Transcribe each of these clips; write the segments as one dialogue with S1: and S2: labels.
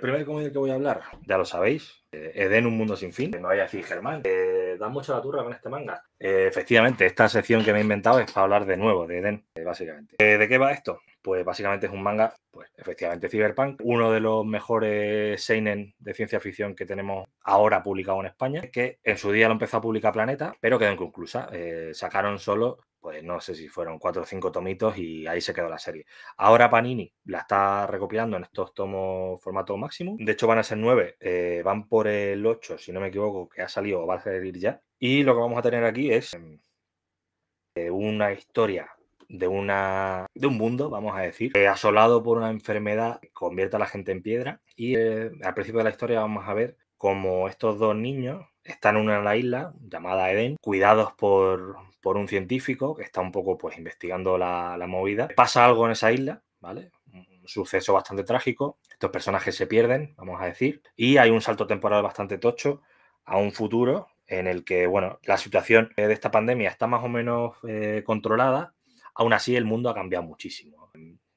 S1: El primer cómic que voy a hablar, ya lo sabéis, eh, Eden, un mundo sin fin. No vaya a decir, Germán, da mucha la turra con este manga. Eh, efectivamente, esta sección que me he inventado es para hablar de nuevo de Eden, eh, básicamente. ¿De qué va esto? pues básicamente es un manga, pues efectivamente Cyberpunk, uno de los mejores seinen de ciencia ficción que tenemos ahora publicado en España, que en su día lo empezó a publicar Planeta, pero quedó inconclusa. Eh, sacaron solo, pues no sé si fueron cuatro o cinco tomitos y ahí se quedó la serie. Ahora Panini la está recopilando en estos tomos formato máximo. De hecho van a ser nueve, eh, van por el 8, si no me equivoco, que ha salido o va a salir ya. Y lo que vamos a tener aquí es eh, una historia de, una, de un mundo, vamos a decir, eh, asolado por una enfermedad que convierte a la gente en piedra. Y eh, al principio de la historia vamos a ver cómo estos dos niños están en una isla llamada Eden, cuidados por, un científico que está un poco pues investigando la, movida. Pasa algo en esa isla, ¿vale? Un suceso bastante trágico. Estos personajes se pierden, vamos a decir, y hay un salto temporal bastante tocho a un futuro en el que, bueno, la situación eh, de esta pandemia está más o menos controlada, Aún así, el mundo ha cambiado muchísimo.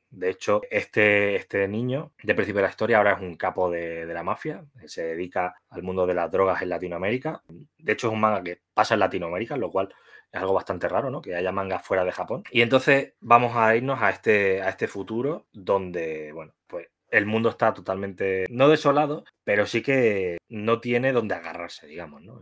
S1: De hecho, este, este niño, de principio de la historia, ahora es un capo de, la mafia, se dedica al mundo de las drogas en Latinoamérica. De hecho, es un manga que pasa en Latinoamérica, lo cual es algo bastante raro, ¿no? Que haya mangas fuera de Japón. Y entonces vamos a irnos a este, a este futuro donde, bueno, pues el mundo está totalmente, no desolado, pero sí que no tiene dónde agarrarse, digamos, ¿no?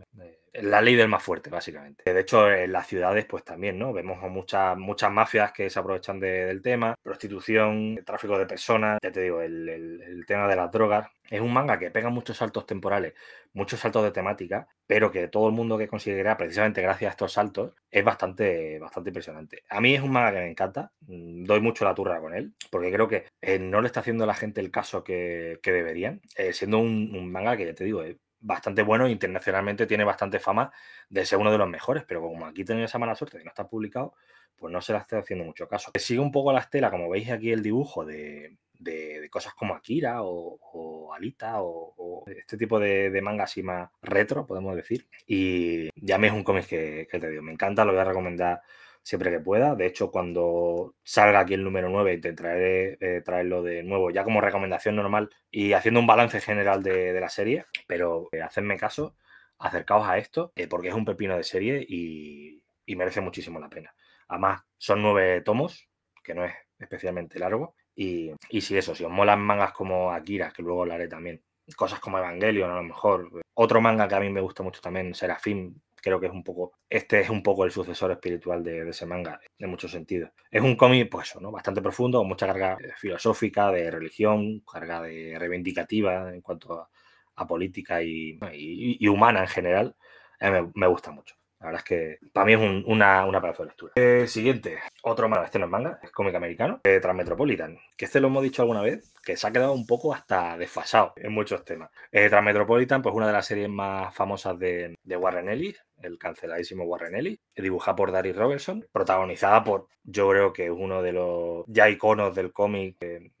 S1: La ley del más fuerte, básicamente. De hecho, en las ciudades, pues también, ¿no? Vemos muchas, muchas mafias que se aprovechan del tema, prostitución, tráfico de personas, ya te digo, el, tema de las drogas. Es un manga que pega muchos saltos temporales, muchos saltos de temática, pero que todo el mundo que considera, precisamente gracias a estos saltos, es bastante, bastante impresionante. A mí es un manga que me encanta, mm, doy mucho la turra con él, porque creo que eh, no le está haciendo a la gente el caso que, deberían, eh, siendo un manga que, ya te digo, bastante bueno, internacionalmente tiene bastante fama de ser uno de los mejores, pero como aquí tenía esa mala suerte de no está publicado, pues no se la está haciendo mucho caso. Sigue un poco la estela, como veis aquí el dibujo de, cosas como Akira o, Alita o, este tipo de, manga así más retro, podemos decir. Y ya me es un cómic que, que te digo, me encanta, lo voy a recomendar siempre que pueda. De hecho, cuando salga aquí el número 9, te traeré eh, traerlo de nuevo, ya como recomendación normal y haciendo un balance general de, la serie. Pero eh, hacedme caso, acercaos a esto, eh, porque es un pepino de serie y, merece muchísimo la pena. Además, son nueve tomos, que no es especialmente largo. Y, si eso, si os molan mangas como Akira, que luego hablaré también, cosas como Evangelion a lo mejor. Otro manga que a mí me gusta mucho también, Serafim, creo que es un poco, este es un poco el sucesor espiritual de, ese manga, en muchos sentidos. Es un cómic, pues ¿no? Bastante profundo, con mucha carga filosófica, de religión, carga de reivindicativa en cuanto a, política y, humana en general. Eh, me gusta mucho. La verdad es que para mí es una, una pedazo de lectura. Eh, siguiente, otro manga, este no es manga, es cómic americano, eh, Transmetropolitan, que este lo hemos dicho alguna vez, que se ha quedado un poco hasta desfasado en muchos temas. Eh, Transmetropolitan, pues una de las series más famosas de, de Warren Ellis, el canceladísimo Warren Ellis, dibujada por Darry Robertson, protagonizada por, yo creo que es uno de los ya iconos del cómic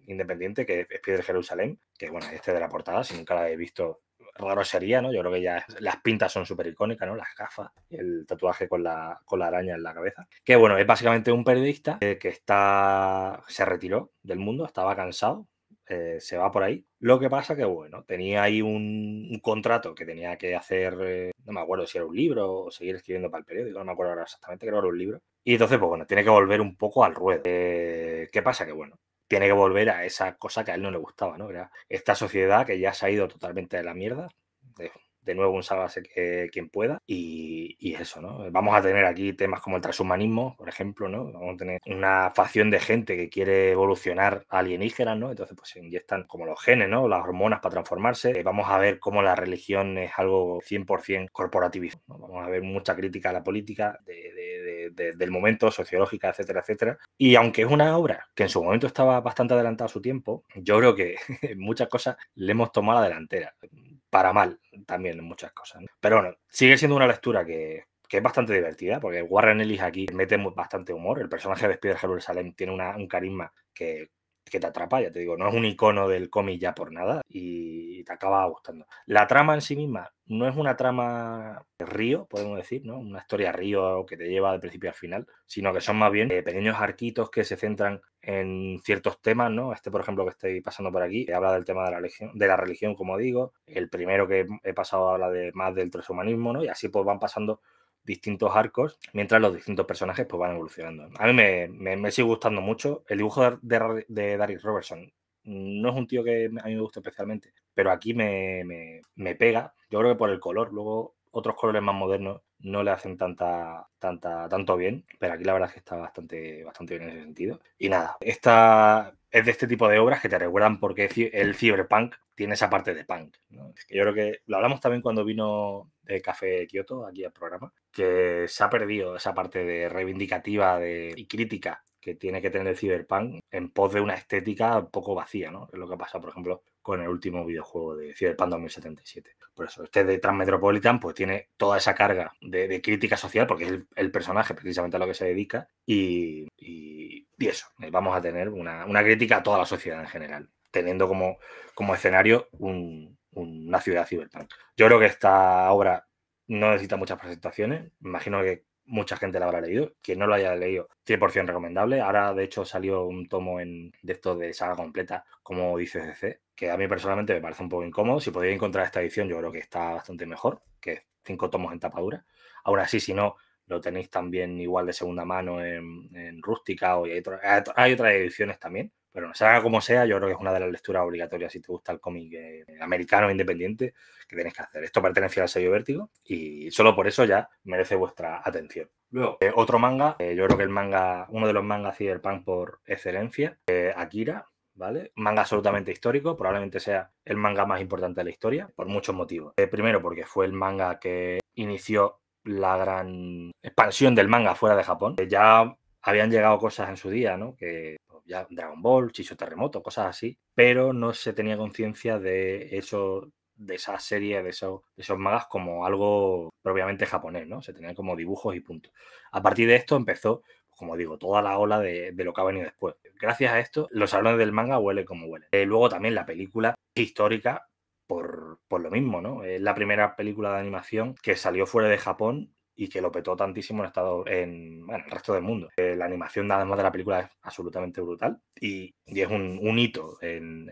S1: independiente, que es Piedra Jerusalén, que bueno, este de la portada, si nunca la habéis visto, raro sería, ¿no? Yo creo que ya las pintas son súper icónicas, ¿no? Las gafas, el tatuaje con la, con la araña en la cabeza. Que bueno, es básicamente un periodista eh, que, está, se retiró del mundo, estaba cansado, eh, se va por ahí. Lo que pasa que, bueno, tenía ahí un, contrato que tenía que hacer, eh, no me acuerdo si era un libro o seguir escribiendo para el periódico, no me acuerdo ahora exactamente, creo que era un libro. Y entonces, pues bueno, tiene que volver un poco al ruedo. ¿Qué pasa? Que bueno, tiene que volver a esa cosa que a él no le gustaba, ¿no? Era esta sociedad que ya se ha ido totalmente de la mierda, de nuevo un sálvase que, quien pueda y, eso, ¿no? Vamos a tener aquí temas como el transhumanismo, por ejemplo, ¿no? Vamos a tener una facción de gente que quiere evolucionar alienígena ¿no? Entonces pues se inyectan como los genes, ¿no? Las hormonas para transformarse. Eh, vamos a ver cómo la religión es algo 100% corporativista. ¿no? Vamos a ver mucha crítica a la política de, del momento, sociológica, etcétera, etcétera. Y aunque es una obra que en su momento estaba bastante adelantada a su tiempo, yo creo que muchas cosas le hemos tomado la delantera para mal también en muchas cosas. Pero bueno, sigue siendo una lectura que, que, es bastante divertida, porque Warren Ellis aquí mete bastante humor. El personaje de Spider man Salem tiene un carisma que que te atrapa, ya te digo, no es un icono del cómic ya por nada y te acaba gustando. La trama en sí misma no es una trama río, podemos decir, ¿no? Una historia río que te lleva del principio al final, sino que son más bien eh, pequeños arquitos que se centran en ciertos temas, ¿no? Este, por ejemplo, que estoy pasando por aquí, habla del tema de la, religión, de la religión, como digo. El primero que he pasado habla de más del transhumanismo, ¿no? Y así pues van pasando distintos arcos, mientras los distintos personajes pues, van evolucionando. A mí me, sigue gustando mucho. El dibujo de, de Darius Robertson no es un tío que a mí me gusta especialmente, pero aquí me, pega. Yo creo que por el color. Luego otros colores más modernos no le hacen tanta, tanta, tanto bien, pero aquí la verdad es que está bastante, bastante bien en ese sentido. Y nada, esta es de este tipo de obras que te recuerdan porque el cyberpunk tiene esa parte de punk. yo creo que lo hablamos también cuando vino de Café Kioto, aquí al programa, que se ha perdido esa parte de reivindicativa de, y crítica que tiene que tener el Cyberpunk en pos de una estética un poco vacía, ¿no? Es lo que ha pasado, por ejemplo, con el último videojuego de Cyberpunk 2077. Por eso, este de Transmetropolitan, pues tiene toda esa carga de, crítica social, porque es el, personaje precisamente a lo que se dedica, y, y, y eso, eh, vamos a tener una, una, crítica a toda la sociedad en general, teniendo como, como escenario un, una ciudad ciberpunk. Yo creo que esta obra no necesita muchas presentaciones. Imagino que mucha gente la habrá leído. Quien no lo haya leído, 100% recomendable. Ahora, de hecho, salió un tomo en, de esto de saga completa, como dice CC, que a mí personalmente me parece un poco incómodo. Si podéis encontrar esta edición, yo creo que está bastante mejor, que cinco tomos en tapadura. Ahora sí, si no, lo tenéis también igual de segunda mano en, rústica o hay, hay otras ediciones también. Pero no sea como sea, yo creo que es una de las lecturas obligatorias si te gusta el cómic eh, americano independiente que tienes que hacer. Esto pertenece al sello vértigo y solo por eso ya merece vuestra atención. Luego, eh, otro manga, eh, yo creo que el manga, uno de los mangas cyberpunk por excelencia, Akira, ¿vale? Manga absolutamente histórico, probablemente sea el manga más importante de la historia, por muchos motivos. primero, porque fue el manga que inició la gran expansión del manga fuera de Japón. Ya habían llegado cosas en su día, ¿no? Que ya Dragon Ball, Chicho Terremoto, cosas así, pero no se tenía conciencia de eso de esa serie, de esos, magas como algo propiamente japonés, ¿no? Se tenían como dibujos y punto. A partir de esto empezó, como digo, toda la ola de, lo que ha venido después. Gracias a esto, los salones del manga huelen como huelen. Eh, luego también la película histórica por, por lo mismo, ¿no? Es la primera película de animación que salió fuera de Japón y que lo petó tantísimo en, estado, en, el resto del mundo. Eh, la animación además más de la película es absolutamente brutal y, es un, hito en,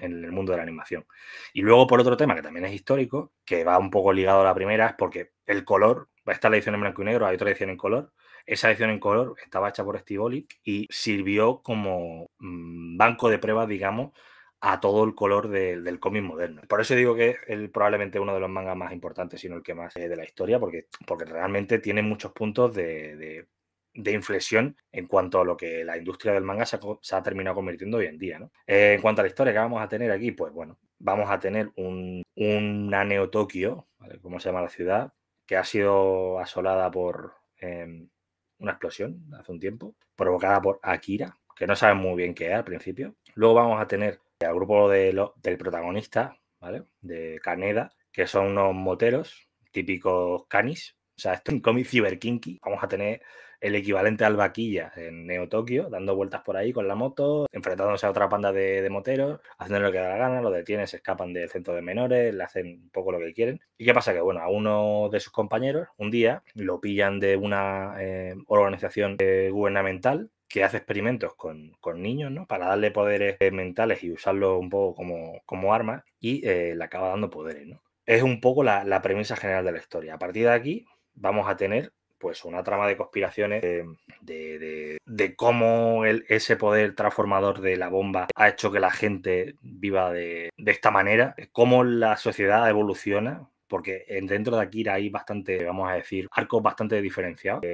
S1: el mundo de la animación. Y luego por otro tema que también es histórico, que va un poco ligado a la primera, es porque el color, está la edición en blanco y negro, hay otra edición en color. Esa edición en color estaba hecha por Steve y sirvió como mm, banco de pruebas, digamos, a todo el color del cómic moderno. Por eso digo que es probablemente uno de los mangas más importantes, sino el que más eh, de la historia, porque, porque realmente tiene muchos puntos de, inflexión en cuanto a lo que la industria del manga se ha, terminado convirtiendo hoy en día. Eh, en cuanto a la historia que vamos a tener aquí, pues bueno, vamos a tener un, un Neo Tokio, ¿vale? ¿cómo se llama la ciudad? Que ha sido asolada por em, una explosión hace un tiempo, provocada por Akira, que no saben muy bien qué es al principio. Luego vamos a tener el grupo de del protagonista, ¿vale? De Caneda, que son unos moteros típicos canis. O sea, esto es un cómic ciberkinky. Vamos a tener el equivalente al vaquilla en Neo Tokio, dando vueltas por ahí con la moto, enfrentándose a otra panda de, moteros, haciendo lo que da la gana, lo detienen, se escapan del centro de menores, le hacen un poco lo que quieren. ¿Y qué pasa? Que bueno, a uno de sus compañeros un día lo pillan de una eh, organización eh, gubernamental que hace experimentos con, niños, ¿no? Para darle poderes eh, mentales y usarlo un poco como, como arma y eh, le acaba dando poderes, ¿no? Es un poco la, premisa general de la historia. A partir de aquí vamos a tener pues una trama de conspiraciones eh, de, cómo ese poder transformador de la bomba ha hecho que la gente viva de, esta manera, cómo la sociedad evoluciona, porque dentro de Akira hay bastante, vamos a decir, arcos bastante diferenciados.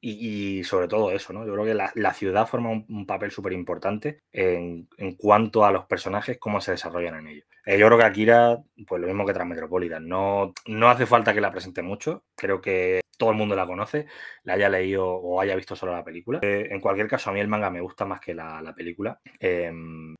S1: Y, sobre todo eso, ¿no? Yo creo que la, ciudad forma un, papel súper importante en, cuanto a los personajes, cómo se desarrollan en ellos. Eh, yo creo que Akira, pues lo mismo que Transmetropolitan, no, no hace falta que la presente mucho, creo que todo el mundo la conoce, la haya leído o haya visto solo la película. Eh, en cualquier caso, a mí el manga me gusta más que la, película. Em,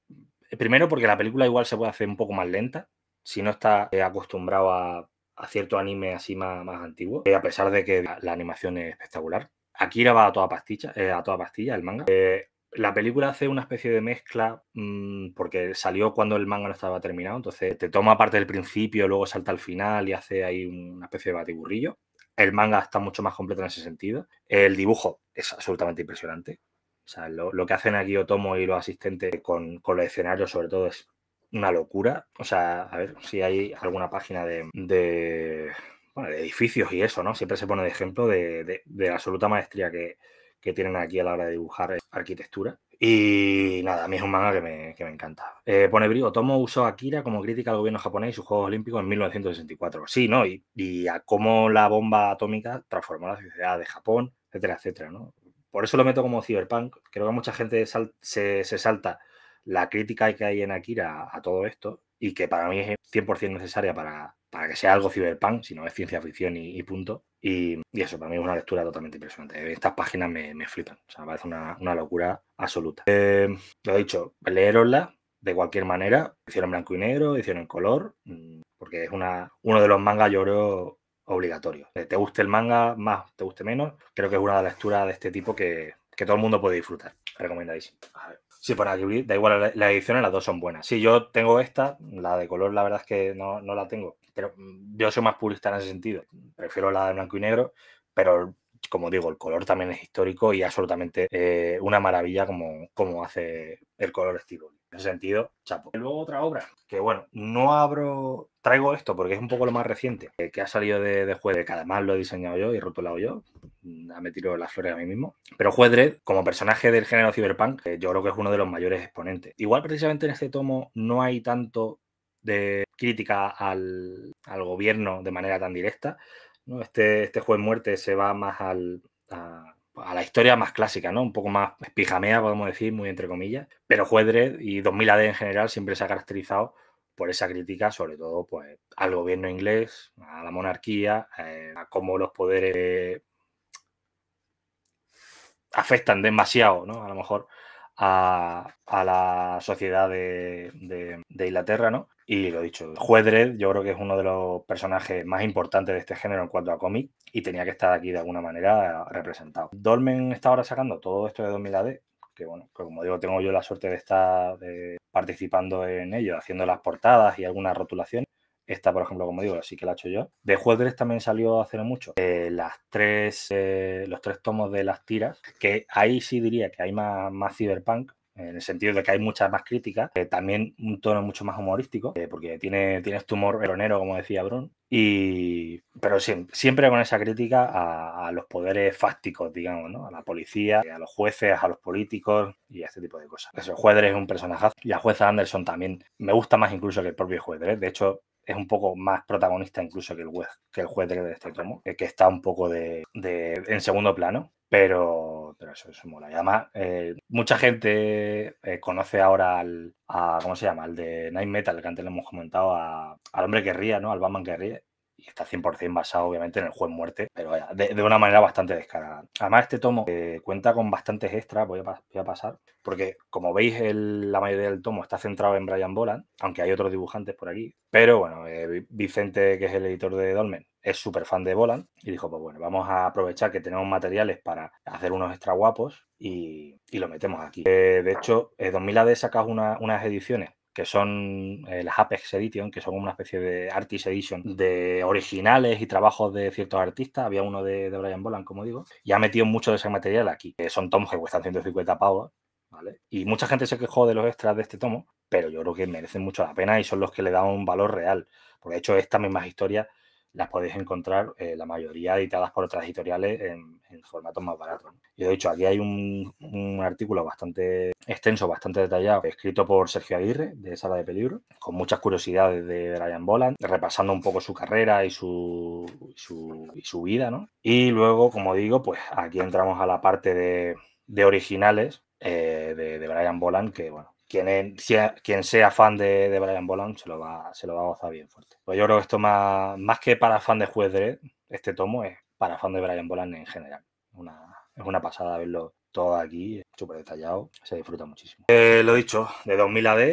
S1: primero porque la película igual se puede hacer un poco más lenta, si no está eh, acostumbrado a cierto anime así más, más antiguo, a pesar de que la animación es espectacular. Aquí va a toda pastilla, eh, a toda pastilla el manga. Eh, la película hace una especie de mezcla mm, porque salió cuando el manga no estaba terminado, entonces te toma parte del principio, luego salta al final y hace ahí una especie de batiburrillo. El manga está mucho más completo en ese sentido. El dibujo es absolutamente impresionante. O sea, lo, que hacen aquí Otomo y los asistentes con, con los escenarios, sobre todo, es una locura. O sea, a ver si hay alguna página de de edificios y eso, ¿no? Siempre se pone de ejemplo de, la absoluta maestría que, tienen aquí a la hora de dibujar eh, arquitectura. Y nada, a mí es un manga que me, encanta. Eh, pone Brigo, Tomo usó Akira como crítica al gobierno japonés y sus Juegos Olímpicos en 1964. Sí, ¿no? Y, y a cómo la bomba atómica transformó la sociedad de Japón, etcétera, etcétera, ¿no? Por eso lo meto como cyberpunk. Creo que mucha gente se, se salta la crítica que hay en Akira a todo esto y que para mí es 100% necesaria para, para que sea algo ciberpunk, si no es ciencia ficción y, punto. Y, eso, para mí es una lectura totalmente impresionante. Estas páginas me, me flipan, o sea, me parece una, locura absoluta. Eh, lo he dicho, leerosla de cualquier manera, hicieron blanco y negro, hicieron en color, mm, porque es una, uno de los mangas, yo creo, obligatorio. Eh, te guste el manga más, te guste menos, creo que es una lectura de este tipo que, que todo el mundo puede disfrutar. Recomendadísimo. Sí, por aquí da igual, las la ediciones las dos son buenas. Sí, yo tengo esta, la de color la verdad es que no, la tengo. Pero mm, yo soy más purista en ese sentido. Prefiero la de blanco y negro, pero como digo, el color también es histórico y absolutamente eh, una maravilla como, como hace el color estilo. En ese sentido, chapo. Y luego otra obra, que bueno, no abro, traigo esto porque es un poco lo más reciente, que, ha salido de, de Cada que además lo he diseñado yo y rotulado yo, mm, me tiro las flores a mí mismo. Pero Juez como personaje del género cyberpunk, eh, yo creo que es uno de los mayores exponentes. Igual precisamente en este tomo no hay tanto de crítica al, gobierno de manera tan directa. Este, este juez muerte se va más al, a la historia más clásica, ¿no? Un poco más pijamea, podemos decir, muy entre comillas. Pero Juedred y 2000 AD en general siempre se ha caracterizado por esa crítica, sobre todo pues, al gobierno inglés, a la monarquía, eh, a cómo los poderes afectan demasiado, ¿no? A lo mejor a, la sociedad de, Inglaterra, ¿no? Y lo dicho, Juedred yo creo que es uno de los personajes más importantes de este género en cuanto a cómic y tenía que estar aquí de alguna manera representado. Dolmen está ahora sacando todo esto de 2000 AD, que bueno, como digo, tengo yo la suerte de estar participando en ello, haciendo las portadas y algunas rotulaciones. Esta, por ejemplo, como digo, sí que la he hecho yo. De Juedred también salió hace mucho. Eh, las tres, eh, los tres tomos de las tiras, que ahí sí diría que hay más, más cyberpunk, en el sentido de que hay muchas más críticas, que eh, también un tono mucho más humorístico, eh, porque tiene, tienes tu humor como decía Brun, y, pero siempre, siempre con esa crítica a, los poderes fácticos, digamos, ¿no? a la policía, a los jueces, a los políticos y a este tipo de cosas. Eso, Juez es un personajazo y la jueza Anderson también me gusta más incluso que el propio Juez. ¿eh? De hecho, es un poco más protagonista incluso que el juez, que el juez de este tomo, que está un poco de, de en segundo plano, pero, eso es mola. Y además, eh, mucha gente eh, conoce ahora al, a, ¿cómo se llama? Al de Night Metal, que antes le hemos comentado, al hombre que ría, ¿no? Al Batman que ríe y está 100% basado obviamente en el juez muerte, pero de, una manera bastante descarada. Además este tomo eh, cuenta con bastantes extras, voy a, pasar, porque como veis la mayoría del tomo está centrado en Brian Boland, aunque hay otros dibujantes por aquí, pero bueno, eh, Vicente que es el editor de Dolmen es súper fan de Boland y dijo, pues bueno, vamos a aprovechar que tenemos materiales para hacer unos extra guapos y, lo metemos aquí. Eh, de hecho, 2000 AD sacas unas ediciones que son eh, las Apex Edition, que son una especie de Artist Edition de originales y trabajos de ciertos artistas. Había uno de, Brian Boland, como digo, y ha metido mucho de ese material aquí. que son tomos que cuestan 150 pavos, Y mucha gente se quejó de los extras de este tomo, pero yo creo que merecen mucho la pena y son los que le dan un valor real. por de hecho, estas mismas historias las podéis encontrar eh, la mayoría editadas por otras editoriales en, formatos más baratos. ¿no? Y he hecho, aquí hay un, artículo bastante extenso, bastante detallado, escrito por Sergio Aguirre de Sala de Peligro, con muchas curiosidades de Brian Boland, repasando un poco su carrera y su, su, y su vida. ¿no? Y luego, como digo, pues aquí entramos a la parte de, originales eh, de, de Brian Boland, que bueno quien, sea, fan de, Brian Bolan se lo, va, a gozar bien fuerte. Pues yo creo que esto más, que para fan de Juez Dredd, este tomo es para fan de Brian Bolan en general. Una, es una pasada verlo todo aquí, súper detallado, se disfruta muchísimo. Eh, lo dicho, de 2000 AD,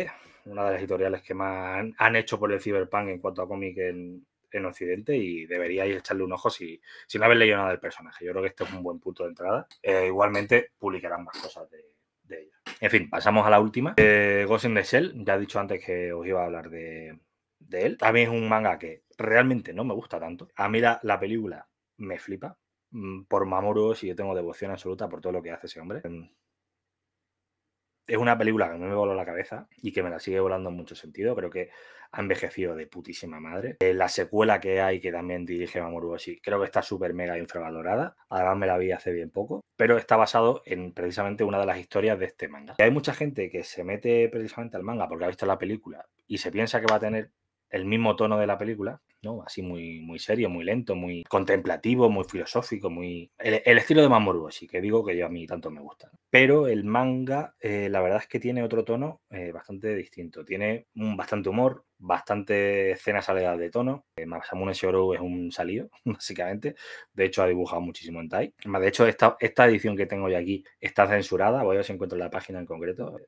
S1: una de las editoriales que más han, hecho por el Cyberpunk en cuanto a cómic en, Occidente y deberíais echarle un ojo si, si no habéis leído nada del personaje. Yo creo que este es un buen punto de entrada. Eh, igualmente publicarán más cosas de de ella. En fin, pasamos a la última. Eh, Ghost Shell, ya he dicho antes que os iba a hablar de, de él. También es un manga que realmente no me gusta tanto. A mí la, la película me flipa. Mm, por Mamoru, y yo tengo devoción absoluta por todo lo que hace ese hombre es una película que a mí me voló la cabeza y que me la sigue volando en mucho sentido. Creo que ha envejecido de putísima madre. Eh, la secuela que hay, que también dirige Mamoru Oshii, creo que está súper mega infravalorada. Además, me la vi hace bien poco, pero está basado en precisamente una de las historias de este manga. Y hay mucha gente que se mete precisamente al manga porque ha visto la película y se piensa que va a tener el mismo tono de la película Así muy, muy serio, muy lento, muy contemplativo, muy filosófico, muy... El, estilo de Mamoru sí, que digo que yo a mí tanto me gusta. Pero el manga, eh, la verdad es que tiene otro tono eh, bastante distinto. Tiene un, bastante humor, bastante escenas salida de tono. Eh, Masamune es un salido, básicamente. De hecho, ha dibujado muchísimo en Tai. De hecho, esta, esta edición que tengo yo aquí está censurada. Voy a ver si encuentro la página en concreto eh,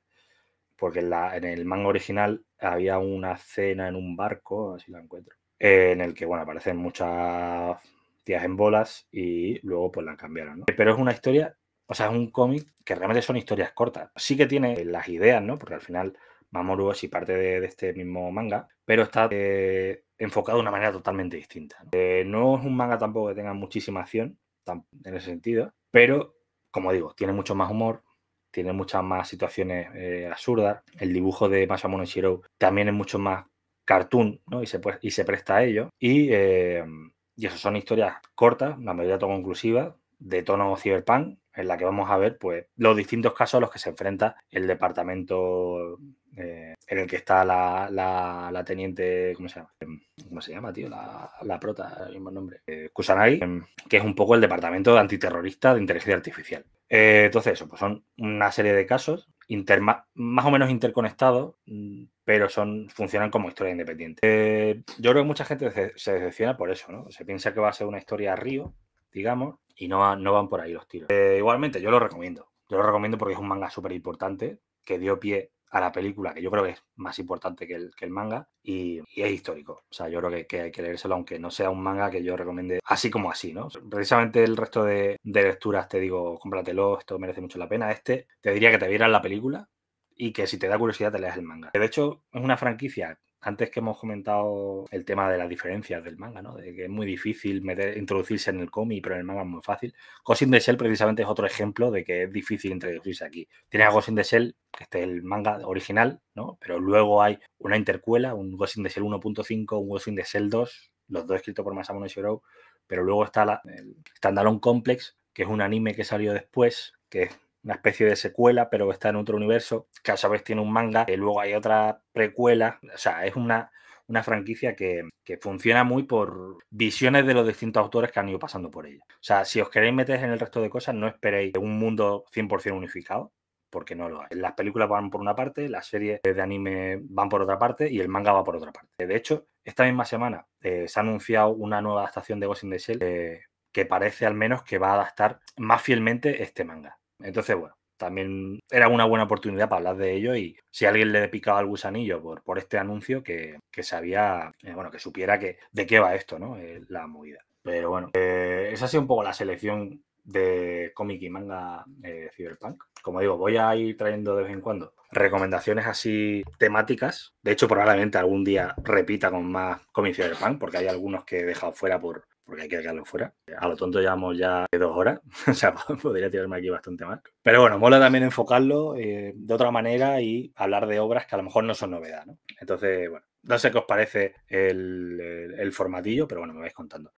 S1: porque en, el manga original había una escena en un barco, así la encuentro en el que, bueno, aparecen muchas tías en bolas y luego pues la cambiaron, ¿no? Pero es una historia, o sea, es un cómic que realmente son historias cortas. Sí que tiene las ideas, ¿no? Porque al final Mamoru es y parte de, este mismo manga, pero está eh, enfocado de una manera totalmente distinta. Eh, ¿no? es un manga tampoco que tenga muchísima acción en ese sentido, pero como digo, tiene mucho más humor, tiene muchas más situaciones eh, absurdas. El dibujo de Masamune Shiro también es mucho más cartoon, ¿no? Y se, y se presta a ello. Eh, y, eso son historias cortas, la mayoría conclusiva, de tono cyberpunk, en la que vamos a ver pues, los distintos casos a los que se enfrenta el departamento eh, en el que está la, la, teniente, ¿cómo se llama? ¿Cómo se llama, tío? La, la prota, el mismo nombre. Eh, Kusanai, em, que es un poco el departamento antiterrorista de inteligencia artificial. entonces, eso, pues son una serie de casos más o menos interconectados, mm, pero son, funcionan como historia independiente. Eh, yo creo que mucha gente se, decepciona por eso, ¿no? Se piensa que va a ser una historia a río, digamos, y no, no van por ahí los tiros. Eh, igualmente, yo lo recomiendo. Yo lo recomiendo porque es un manga súper importante que dio pie a la película, que yo creo que es más importante que el, manga, y, es histórico. O sea, yo creo que, hay que leérselo, aunque no sea un manga que yo recomiende así como así, ¿no? Precisamente el resto de, de lecturas te digo, cómpratelo, esto merece mucho la pena. Este, te diría que te vieras la película, y que si te da curiosidad te leas el manga. De hecho, es una franquicia. Antes que hemos comentado el tema de las diferencias del manga, ¿no? De que es muy difícil introducirse en el cómic, pero en el manga es muy fácil. Ghost de the Shell precisamente es otro ejemplo de que es difícil introducirse aquí. Tienes a Ghost in the Shell, que este es el manga original, ¿no? Pero luego hay una intercuela, un Ghost de the Shell 1.5, un Ghost in the Shell 2, los dos escritos por Masamune Shiro. pero luego está el Standalone Complex, que es un anime que salió después, que es una especie de secuela, pero está en otro universo, que a tiene un manga, y luego hay otra precuela, o sea, es una, una franquicia que, funciona muy por visiones de los distintos autores que han ido pasando por ella. O sea, si os queréis meter en el resto de cosas, no esperéis un mundo 100% unificado, porque no lo hay. Las películas van por una parte, las series de anime van por otra parte y el manga va por otra parte. De hecho, esta misma semana eh, se ha anunciado una nueva adaptación de Ghost in the Shell eh, que parece al menos que va a adaptar más fielmente este manga. Entonces, bueno, también era una buena oportunidad para hablar de ello y si alguien le picaba el gusanillo por, por este anuncio, que, sabía, eh, bueno, que supiera que, de qué va esto, ¿no? Eh, la movida. Pero bueno, eh, esa ha sido un poco la selección de cómic y manga Cyberpunk. Como digo, voy a ir trayendo de vez en cuando recomendaciones así temáticas. De hecho, probablemente algún día repita con más cómic Cyberpunk, porque hay algunos que he dejado fuera por, porque hay que dejarlo fuera. A lo tonto llevamos ya dos horas, o sea, podría tirarme aquí bastante más. Pero bueno, mola también enfocarlo eh, de otra manera y hablar de obras que a lo mejor no son novedad, ¿no? Entonces, bueno, no sé qué os parece el formatillo, pero bueno, me vais contando.